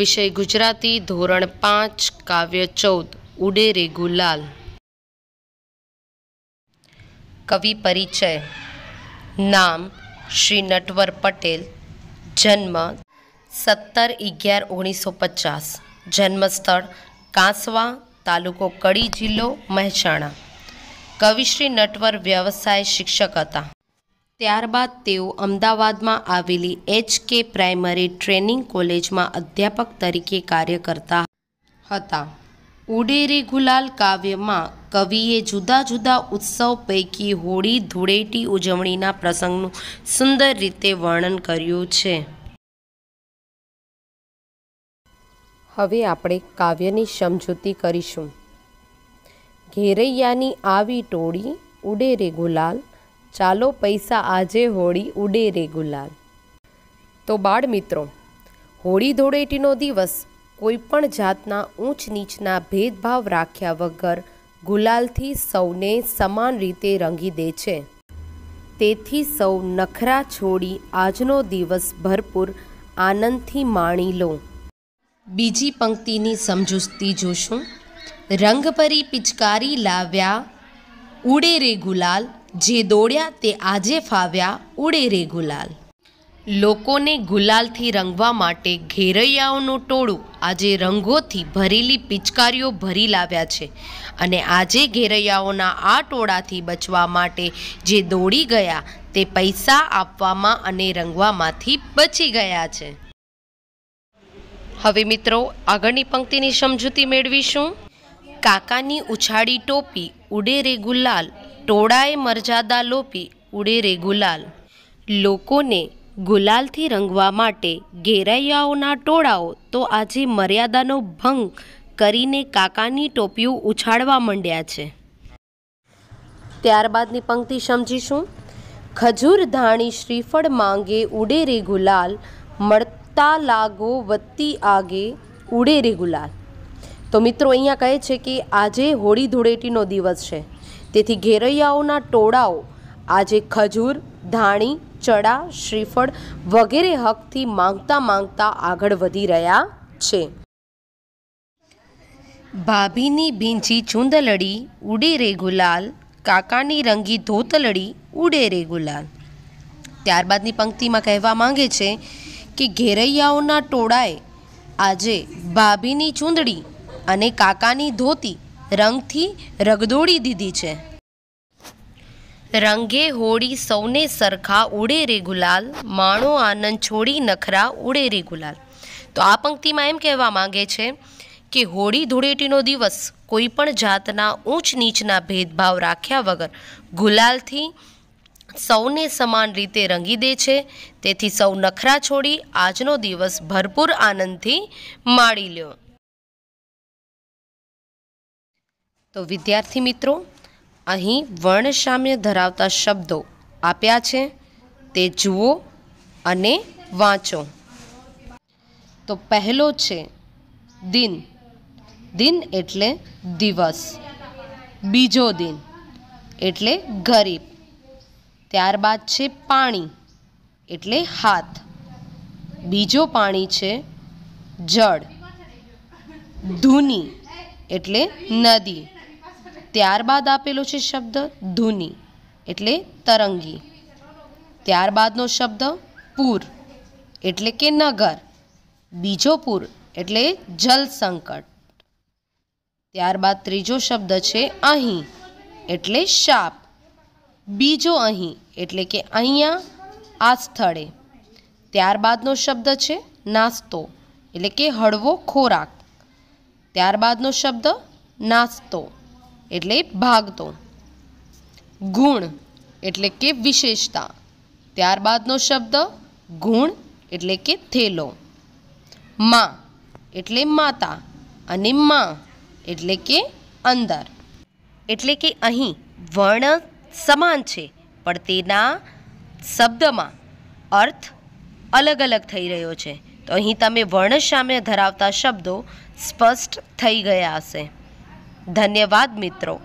વિષય ગુજરાતી ધોરણ પાંચ કાવ્ય ચૌદ ઉડે રેગુલાલ કવિ પરિચય નામ શ્રી નટવર પટેલ જન્મ સત્તર અગિયાર ઓગણીસો પચાસ જન્મસ્થળ કાંસવા તાલુકો કડી જિલ્લો મહેસાણા કવિશ્રી નટવર વ્યવસાય શિક્ષક હતા ત્યારબાદ તેઓ અમદાવાદમાં આવેલી એચ કે પ્રાઇમરી ટ્રેનિંગ કોલેજમાં અધ્યાપક તરીકે કાર્ય કરતા હતા ઉડેરે ગુલાલ કાવ્યમાં કવિએ જુદા જુદા ઉત્સવ પૈકી હોળી ધૂળેટી ઉજવણીના પ્રસંગનું સુંદર રીતે વર્ણન કર્યું છે હવે આપણે કાવ્યની સમજૂતી કરીશું ઘેરૈયાની આવી ટોળી ઉડેરે ગુલાલ ચાલો પૈસા આજે હોળી ઉડે રે ગુલાલ તો બાળ મિત્રો હોળી ધૂળેટીનો દિવસ કોઈપણ જાતના ઊંચ નીચના ભેદભાવ રાખ્યા વગર ગુલાલથી સૌને સમાન રીતે રંગી દે છે તેથી સૌ નખરા છોડી આજનો દિવસ ભરપૂર આનંદથી માણી લો બીજી પંક્તિની સમજૂતી જોશું રંગ પરી પિચકારી લાવ્યા ઉડે રે ગુલાલ જે દોડ્યા તે આજે ફાવ્યા ઉડે રે ગુલાલ લોકોને ગુલાલથી રંગવા માટે ઘેરૈયાઓનું ટોળું આજે રંગોથી ભરેલી પિચકારીઓ ભરી લાવ્યા છે અને આજે ઘેરૈયાઓના આ ટોળાથી બચવા માટે જે દોડી ગયા તે પૈસા આપવામાં અને રંગવામાંથી બચી ગયા છે હવે મિત્રો આગળની પંક્તિની સમજૂતી મેળવીશું કાકાની ઉછાળી ટોપી ઉડે રે ગુલાલ ટોળાએ મરજાદા લોપી ઉડે રે ગુલાલ લોકોને ગુલાલથી રંગવા માટે ઘેરૈયાઓના ટોળાઓ તો આજે મર્યાદાનો ભંગ કરીને કાકાની ટોપીઓ ઉછાળવા માંડ્યા છે ત્યારબાદની પંક્તિ સમજીશું ખજૂર ધાણી શ્રીફળ માંગે ઉડે રે ગુલાલ મળતા લાગો વત્તી આગે ઉડે રે ગુલાલ તો મિત્રો અહીંયા કહે છે કે આજે હોળી ધૂળેટીનો દિવસ છે તેથી ઘેરૈયાઓના ટોળાઓ આજે ખજૂર ધાણી ચડા શ્રીફળ વગેરે હકથી માંગતા માંગતા આગળ વધી રહ્યા છે ભાભીની ભીંજી ચૂંદલડી ઉડે રે ગુલાલ કાકાની રંગી ધોતલડી ઉડે રે ગુલાલ ત્યારબાદની પંક્તિમાં કહેવા માંગે છે કે ઘેરૈયાઓના ટોળાએ આજે ભાભીની ચૂંદડી અને કાકાની ધોતી રંગથી રગદોડી દીધી છે રંગે હોળી સૌને સરખા ઉડે રે ગુલાલ માણો આનંદ છોડી નખરા ઉડે રે ગુલાલ તો આ પંક્તિમાં એમ કહેવા માંગે છે કે હોળી ધૂળેટીનો દિવસ કોઈ પણ જાતના ઊંચ નીચના ભેદભાવ રાખ્યા વગર ગુલાલથી સૌને સમાન રીતે રંગી દે છે તેથી સૌ નખરા છોડી આજનો દિવસ ભરપૂર આનંદથી માણી લ્યો તો વિદ્યાર્થી મિત્રો અહીં વર્ણસામ્ય ધરાવતા શબ્દો આપ્યા છે તે જુઓ અને વાંચો તો પહેલો છે દિન દિન એટલે દિવસ બીજો દિન એટલે ગરીબ ત્યારબાદ છે પાણી એટલે હાથ બીજો પાણી છે જળ ધૂની એટલે નદી ત્યારબાદ આપેલો છે શબ્દ ધૂની એટલે તરંગી ત્યારબાદનો શબ્દ પૂર એટલે કે નગર બીજો પૂર એટલે જલસંકટ ત્યારબાદ ત્રીજો શબ્દ છે અહીં એટલે શાપ બીજો અહીં એટલે કે અહીંયા આ સ્થળે ત્યારબાદનો શબ્દ છે નાસ્તો એટલે કે હળવો ખોરાક ત્યારબાદનો શબ્દ નાસ્તો એટલે ભાગતો ગુણ એટલે કે વિશેષતા ત્યારબાદનો શબ્દ ગુણ એટલે કે થેલો માં એટલે માતા અને માં એટલે કે અંદર એટલે કે અહીં વર્ણ સમાન છે પણ તેના શબ્દમાં અર્થ અલગ અલગ થઈ રહ્યો છે તો અહીં તમે વર્ણ સામે ધરાવતા શબ્દો સ્પષ્ટ થઈ ગયા હશે ધન્યવાદ મિત્રો